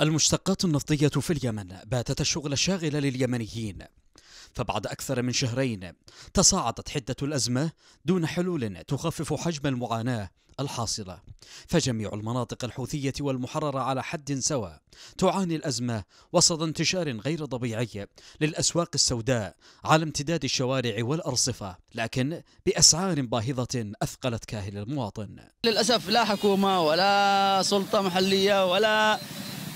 المشتقات النفطية في اليمن باتت الشغل الشاغل لليمنيين فبعد أكثر من شهرين تصاعدت حدة الأزمة دون حلول تخفف حجم المعاناة الحاصلة فجميع المناطق الحوثية والمحررة على حد سواء تعاني الأزمة وسط انتشار غير طبيعي للأسواق السوداء على امتداد الشوارع والأرصفة لكن بأسعار باهظة أثقلت كاهل المواطن للأسف لا حكومة ولا سلطة محلية ولا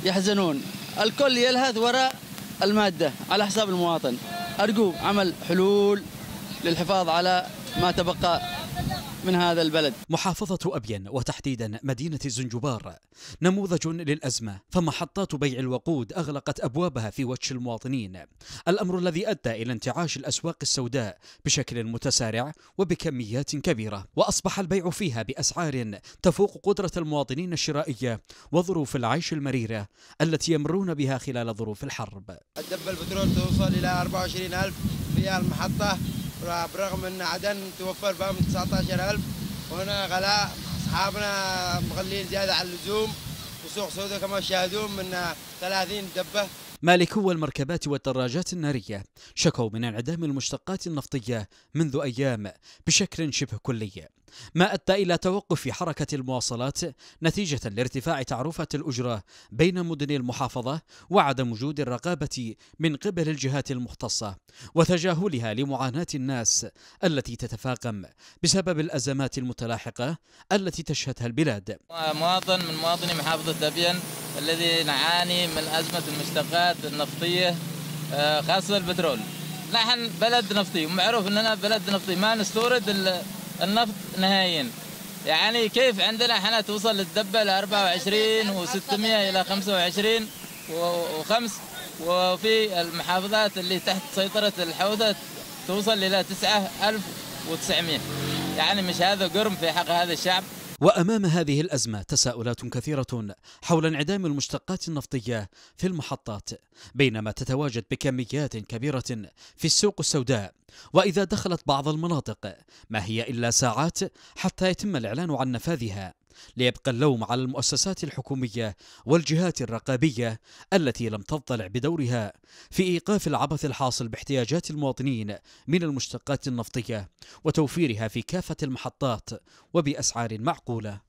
يحزنون الكل يلهث وراء المادة على حساب المواطن أرجو عمل حلول للحفاظ على ما تبقى من هذا البلد محافظة أبين وتحديدا مدينة الزنجبار نموذج للأزمة فمحطات بيع الوقود أغلقت أبوابها في وجه المواطنين الأمر الذي أدى إلى انتعاش الأسواق السوداء بشكل متسارع وبكميات كبيرة وأصبح البيع فيها بأسعار تفوق قدرة المواطنين الشرائية وظروف العيش المريرة التي يمرون بها خلال ظروف الحرب الدب البترول توصل إلى 24 ألف ريال محطة برغم ان عدن توفر بها من 19000 وهنا غلاء اصحابنا مغلين زياده عن اللزوم وسوق سوداء كما تشاهدون من 30 دبه مالكو المركبات والدراجات النارية شكوا من انعدام المشتقات النفطية منذ أيام بشكل شبه كلي ما أدى إلى توقف حركة المواصلات نتيجة لارتفاع تعرفة الأجرة بين مدن المحافظة وعدم وجود الرقابة من قبل الجهات المختصة وتجاهلها لمعاناة الناس التي تتفاقم بسبب الأزمات المتلاحقة التي تشهدها البلاد مواطن من مواطني محافظة أبين الذي نعاني من أزمة المشتقات النفطية آه، خاصة البترول نحن بلد نفطي ومعروف أننا بلد نفطي ما نستورد النفط نهائيا يعني كيف عندنا احنا توصل للدبه ل 24 و600 الى 25 و5 وفي المحافظات اللي تحت سيطره الحوثه توصل الى 9900 يعني مش هذا جرم في حق هذا الشعب وأمام هذه الأزمة تساؤلات كثيرة حول انعدام المشتقات النفطية في المحطات بينما تتواجد بكميات كبيرة في السوق السوداء وإذا دخلت بعض المناطق ما هي إلا ساعات حتى يتم الإعلان عن نفاذها ليبقى اللوم على المؤسسات الحكومية والجهات الرقابية التي لم تضطلع بدورها في إيقاف العبث الحاصل باحتياجات المواطنين من المشتقات النفطية وتوفيرها في كافة المحطات وبأسعار معقولة.